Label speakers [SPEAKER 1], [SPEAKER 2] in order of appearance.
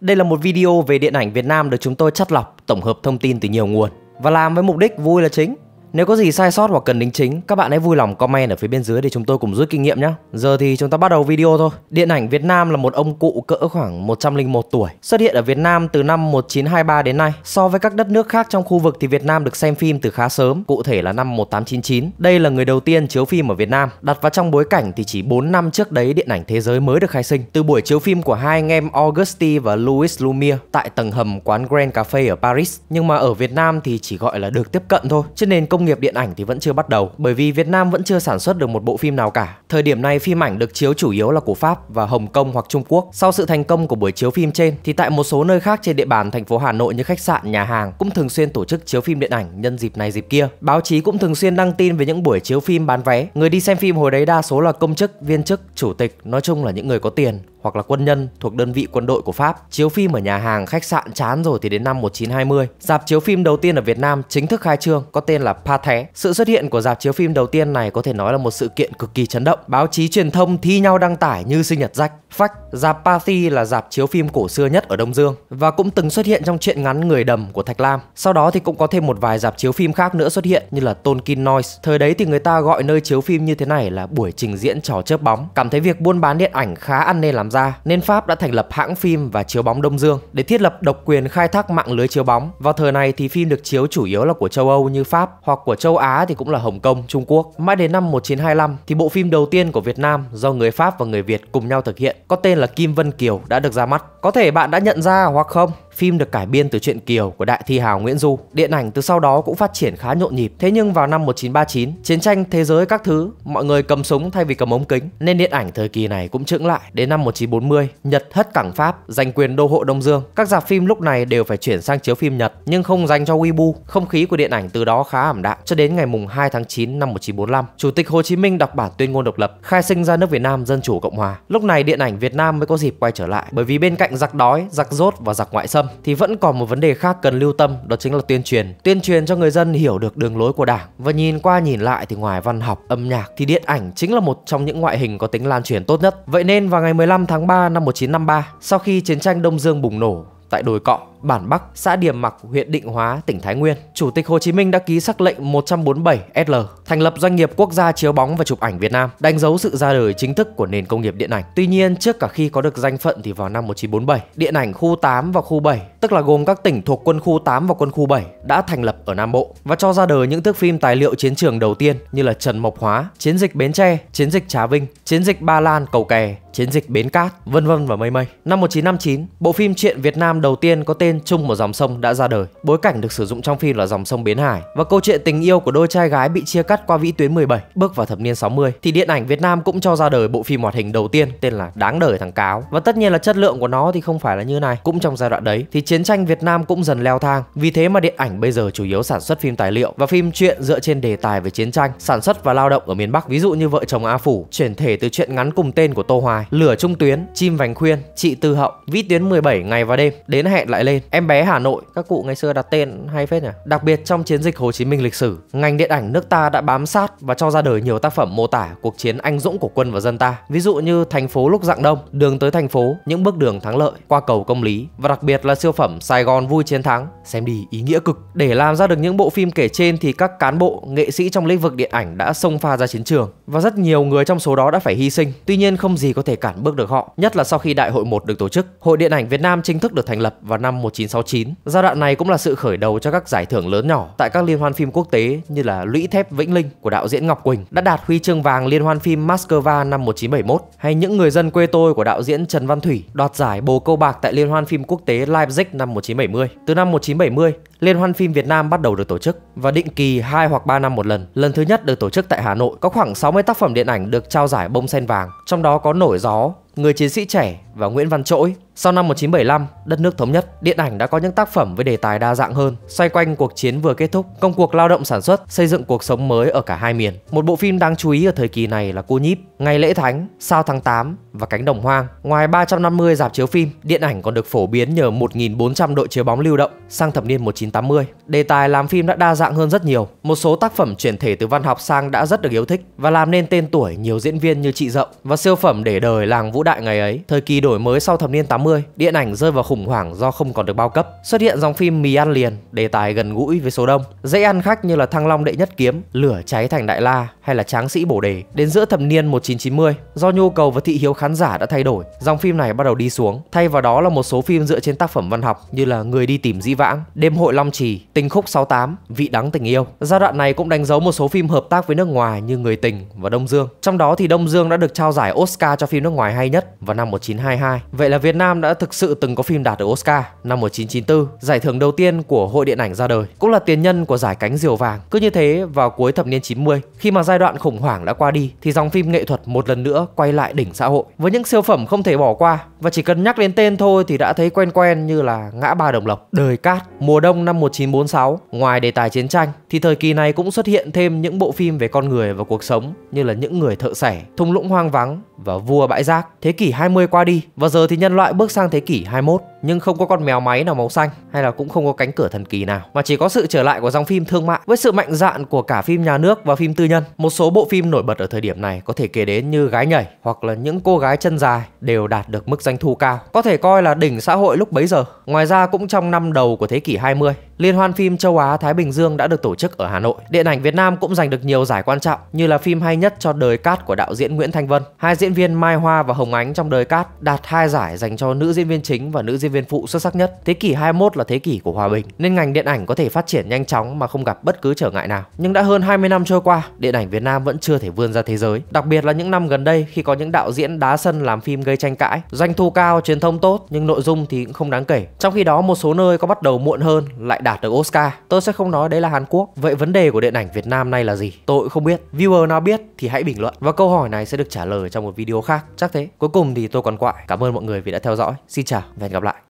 [SPEAKER 1] Đây là một video về điện ảnh Việt Nam được chúng tôi chắt lọc, tổng hợp thông tin từ nhiều nguồn và làm với mục đích vui là chính. Nếu có gì sai sót hoặc cần đính chính, các bạn hãy vui lòng comment ở phía bên dưới để chúng tôi cùng rút kinh nghiệm nhé. Giờ thì chúng ta bắt đầu video thôi. Điện ảnh Việt Nam là một ông cụ cỡ khoảng 101 tuổi, xuất hiện ở Việt Nam từ năm 1923 đến nay. So với các đất nước khác trong khu vực thì Việt Nam được xem phim từ khá sớm, cụ thể là năm 1899. Đây là người đầu tiên chiếu phim ở Việt Nam. Đặt vào trong bối cảnh thì chỉ 4 năm trước đấy điện ảnh thế giới mới được khai sinh. Từ buổi chiếu phim của hai anh em Auguste và Louis Lumiere tại tầng hầm quán Grand Café ở Paris. Nhưng mà ở Việt Nam thì chỉ gọi là được tiếp cận thôi, trên nền công nghiệp điện ảnh thì vẫn chưa bắt đầu bởi vì Việt Nam vẫn chưa sản xuất được một bộ phim nào cả. Thời điểm này phim ảnh được chiếu chủ yếu là của Pháp và Hồng Kông hoặc Trung Quốc. Sau sự thành công của buổi chiếu phim trên thì tại một số nơi khác trên địa bàn thành phố Hà Nội như khách sạn, nhà hàng cũng thường xuyên tổ chức chiếu phim điện ảnh nhân dịp này dịp kia. Báo chí cũng thường xuyên đăng tin về những buổi chiếu phim bán vé. Người đi xem phim hồi đấy đa số là công chức, viên chức, chủ tịch, nói chung là những người có tiền hoặc là quân nhân thuộc đơn vị quân đội của Pháp. Chiếu phim ở nhà hàng, khách sạn chán rồi thì đến năm 1920, dạp chiếu phim đầu tiên ở Việt Nam chính thức khai trương có tên là Pathé. Sự xuất hiện của dạp chiếu phim đầu tiên này có thể nói là một sự kiện cực kỳ chấn động. Báo chí truyền thông thi nhau đăng tải như sinh nhật rách. Fact, dạp Pathé là dạp chiếu phim cổ xưa nhất ở Đông Dương và cũng từng xuất hiện trong truyện ngắn Người đầm của Thạch Lam. Sau đó thì cũng có thêm một vài dạp chiếu phim khác nữa xuất hiện như là Tonkin Noise. Thời đấy thì người ta gọi nơi chiếu phim như thế này là buổi trình diễn trò chớp bóng. Cảm thấy việc buôn bán điện ảnh khá ăn nên làm ra nên Pháp đã thành lập hãng phim và chiếu bóng Đông Dương để thiết lập độc quyền khai thác mạng lưới chiếu bóng. Vào thời này thì phim được chiếu chủ yếu là của châu Âu như Pháp hoặc của châu Á thì cũng là Hồng Kông, Trung Quốc. Mãi đến năm 1925 thì bộ phim đầu tiên của Việt Nam do người Pháp và người Việt cùng nhau thực hiện có tên là Kim Vân Kiều đã được ra mắt. Có thể bạn đã nhận ra hoặc không, Phim được cải biên từ truyện Kiều của đại thi hào Nguyễn Du. Điện ảnh từ sau đó cũng phát triển khá nhộn nhịp. Thế nhưng vào năm 1939, chiến tranh thế giới các thứ, mọi người cầm súng thay vì cầm ống kính, nên điện ảnh thời kỳ này cũng trưởng lại. Đến năm 1940, Nhật hất cảng Pháp, giành quyền đô hộ Đông Dương. Các dạp phim lúc này đều phải chuyển sang chiếu phim Nhật, nhưng không dành cho Weibo. Không khí của điện ảnh từ đó khá ảm đạm cho đến ngày mùng 2 tháng 9 năm 1945, Chủ tịch Hồ Chí Minh đọc bản tuyên ngôn độc lập, khai sinh ra nước Việt Nam Dân chủ Cộng hòa. Lúc này điện ảnh Việt Nam mới có dịp quay trở lại, bởi vì bên cạnh giặc đói, giặc rốt và giặc ngoại xâm, tâm thì vẫn còn một vấn đề khác cần lưu tâm đó chính là tuyên truyền. Tuyên truyền cho người dân hiểu được đường lối của Đảng và nhìn qua nhìn lại thì ngoài văn học, âm nhạc thì điện ảnh chính là một trong những ngoại hình có tính lan truyền tốt nhất. Vậy nên vào ngày 15 tháng 3 năm 1953, sau khi chiến tranh Đông Dương bùng nổ tại đồi cọ Bản Bắc, xã điềm Mặc, huyện Định Hóa, tỉnh Thái Nguyên. Chủ tịch Hồ Chí Minh đã ký sắc lệnh 147SL thành lập doanh nghiệp quốc gia chiếu bóng và chụp ảnh Việt Nam, đánh dấu sự ra đời chính thức của nền công nghiệp điện ảnh. Tuy nhiên, trước cả khi có được danh phận thì vào năm 1947, điện ảnh khu 8 và khu 7, tức là gồm các tỉnh thuộc quân khu 8 và quân khu 7 đã thành lập ở Nam Bộ và cho ra đời những thước phim tài liệu chiến trường đầu tiên như là Trần Mộc Hóa, Chiến dịch Bến Tre, Chiến dịch Trà Vinh, Chiến dịch Ba Lan Cầu Kè, Chiến dịch Bến Cát, vân vân và mây mây. Năm 1959, bộ phim truyện Việt Nam đầu tiên có tên tên chung một dòng sông đã ra đời. Bối cảnh được sử dụng trong phim là dòng sông Bến Hải và câu chuyện tình yêu của đôi trai gái bị chia cắt qua vĩ tuyến 17 bước vào thập niên 60 thì điện ảnh Việt Nam cũng cho ra đời bộ phim hoạt hình đầu tiên tên là Đáng đời thằng cáo. Và tất nhiên là chất lượng của nó thì không phải là như này. Cũng trong giai đoạn đấy thì chiến tranh Việt Nam cũng dần leo thang. Vì thế mà điện ảnh bây giờ chủ yếu sản xuất phim tài liệu và phim truyện dựa trên đề tài về chiến tranh, sản xuất và lao động ở miền Bắc. Ví dụ như vợ chồng A Phủ, chuyển thể từ truyện ngắn cùng tên của Tô Hoài, Lửa Trung Tuyến, Chim Vành Khuyên, Chị Tư Hậu, Vĩ Tuyến 17 ngày và đêm, đến hẹn lại lên Em bé Hà Nội, các cụ ngày xưa đặt tên hay phết nhỉ. Đặc biệt trong chiến dịch Hồ Chí Minh lịch sử, ngành điện ảnh nước ta đã bám sát và cho ra đời nhiều tác phẩm mô tả cuộc chiến anh dũng của quân và dân ta. Ví dụ như Thành phố lúc dạng đông, Đường tới thành phố, Những bước đường thắng lợi, Qua cầu công lý và đặc biệt là siêu phẩm Sài Gòn vui chiến thắng. Xem đi ý nghĩa cực. Để làm ra được những bộ phim kể trên thì các cán bộ, nghệ sĩ trong lĩnh vực điện ảnh đã xông pha ra chiến trường và rất nhiều người trong số đó đã phải hy sinh. Tuy nhiên không gì có thể cản bước được họ, nhất là sau khi Đại hội một được tổ chức. Hội Điện ảnh Việt Nam chính thức được thành lập vào năm 1969. Giai đoạn này cũng là sự khởi đầu cho các giải thưởng lớn nhỏ tại các liên hoan phim quốc tế như là Lũy thép Vĩnh Linh của đạo diễn Ngọc Quỳnh đã đạt huy chương vàng liên hoan phim Moscow năm 1971 hay những người dân quê tôi của đạo diễn Trần Văn Thủy đoạt giải Bồ Câu Bạc tại liên hoan phim quốc tế Leipzig năm 1970. Từ năm 1970, Liên hoan phim Việt Nam bắt đầu được tổ chức và định kỳ 2 hoặc 3 năm một lần. Lần thứ nhất được tổ chức tại Hà Nội có khoảng 60 tác phẩm điện ảnh được trao giải bông sen vàng, trong đó có Nổi gió, Người chiến sĩ trẻ và Nguyễn Văn Trỗi. Sau năm 1975, đất nước thống nhất, điện ảnh đã có những tác phẩm với đề tài đa dạng hơn, xoay quanh cuộc chiến vừa kết thúc, công cuộc lao động sản xuất, xây dựng cuộc sống mới ở cả hai miền. Một bộ phim đáng chú ý ở thời kỳ này là Cô Nhíp, Ngày lễ Thánh, Sao tháng 8 và Cánh đồng hoang. Ngoài 350 dạp chiếu phim, điện ảnh còn được phổ biến nhờ 1.400 đội chiếu bóng lưu động. Sang thập niên 1980, đề tài làm phim đã đa dạng hơn rất nhiều. Một số tác phẩm chuyển thể từ văn học sang đã rất được yêu thích và làm nên tên tuổi nhiều diễn viên như Chị Dậu và siêu phẩm để đời làng vũ đại ngày ấy. Thời kỳ đổi mới sau thập niên 80 1980, điện ảnh rơi vào khủng hoảng do không còn được bao cấp. Xuất hiện dòng phim mì ăn liền, đề tài gần gũi với số đông, dễ ăn khách như là Thăng Long đệ nhất kiếm, Lửa cháy thành Đại La hay là Tráng sĩ bổ đề. Đến giữa thập niên 1990, do nhu cầu và thị hiếu khán giả đã thay đổi, dòng phim này bắt đầu đi xuống. Thay vào đó là một số phim dựa trên tác phẩm văn học như là Người đi tìm dĩ vãng, Đêm hội Long Trì, Tình khúc 68, Vị đắng tình yêu. Giai đoạn này cũng đánh dấu một số phim hợp tác với nước ngoài như Người tình và Đông Dương. Trong đó thì Đông Dương đã được trao giải Oscar cho phim nước ngoài hay nhất vào năm 1922. Vậy là Việt Nam Nam đã thực sự từng có phim đạt được Oscar năm 1994, giải thưởng đầu tiên của Hội Điện ảnh ra đời, cũng là tiền nhân của giải cánh diều vàng. Cứ như thế, vào cuối thập niên 90, khi mà giai đoạn khủng hoảng đã qua đi, thì dòng phim nghệ thuật một lần nữa quay lại đỉnh xã hội với những siêu phẩm không thể bỏ qua và chỉ cần nhắc đến tên thôi thì đã thấy quen quen như là ngã ba Đồng Lộc, đời cát, mùa đông năm 1946. Ngoài đề tài chiến tranh thì thời kỳ này cũng xuất hiện thêm những bộ phim về con người và cuộc sống như là những người thợ sẻ, thung lũng hoang vắng và vua bãi rác. Thế kỷ 20 qua đi và giờ thì nhân loại bước sang thế kỷ 21 nhưng không có con mèo máy nào màu xanh hay là cũng không có cánh cửa thần kỳ nào mà chỉ có sự trở lại của dòng phim thương mại với sự mạnh dạn của cả phim nhà nước và phim tư nhân. Một số bộ phim nổi bật ở thời điểm này có thể kể đến như Gái nhảy hoặc là những cô gái chân dài đều đạt được mức doanh thu cao, có thể coi là đỉnh xã hội lúc bấy giờ. Ngoài ra cũng trong năm đầu của thế kỷ 20, Liên hoan phim châu Á Thái Bình Dương đã được tổ chức ở Hà Nội. Điện ảnh Việt Nam cũng giành được nhiều giải quan trọng như là phim hay nhất cho đời cát của đạo diễn Nguyễn Thanh Vân. Hai diễn viên Mai Hoa và Hồng Ánh trong đời cát đạt hai giải dành cho nữ diễn viên chính và nữ diễn viên phụ xuất sắc nhất. Thế kỷ 21 là thế kỷ của hòa bình nên ngành điện ảnh có thể phát triển nhanh chóng mà không gặp bất cứ trở ngại nào. Nhưng đã hơn 20 năm trôi qua, điện ảnh Việt Nam vẫn chưa thể vươn ra thế giới. Đặc biệt là những năm gần đây khi có những đạo diễn đá sân làm phim gây tranh cãi, doanh thu cao, truyền thông tốt nhưng nội dung thì cũng không đáng kể. Trong khi đó một số nơi có bắt đầu muộn hơn lại đạt được Oscar. Tôi sẽ không nói đấy là Hàn Quốc. Vậy vấn đề của điện ảnh Việt Nam nay là gì? Tôi không biết. Viewer nào biết thì hãy bình luận. Và câu hỏi này sẽ được trả lời trong một video khác. Chắc thế. Cuối cùng thì tôi còn quại. Cảm ơn mọi người vì đã theo dõi. Xin chào và hẹn gặp lại.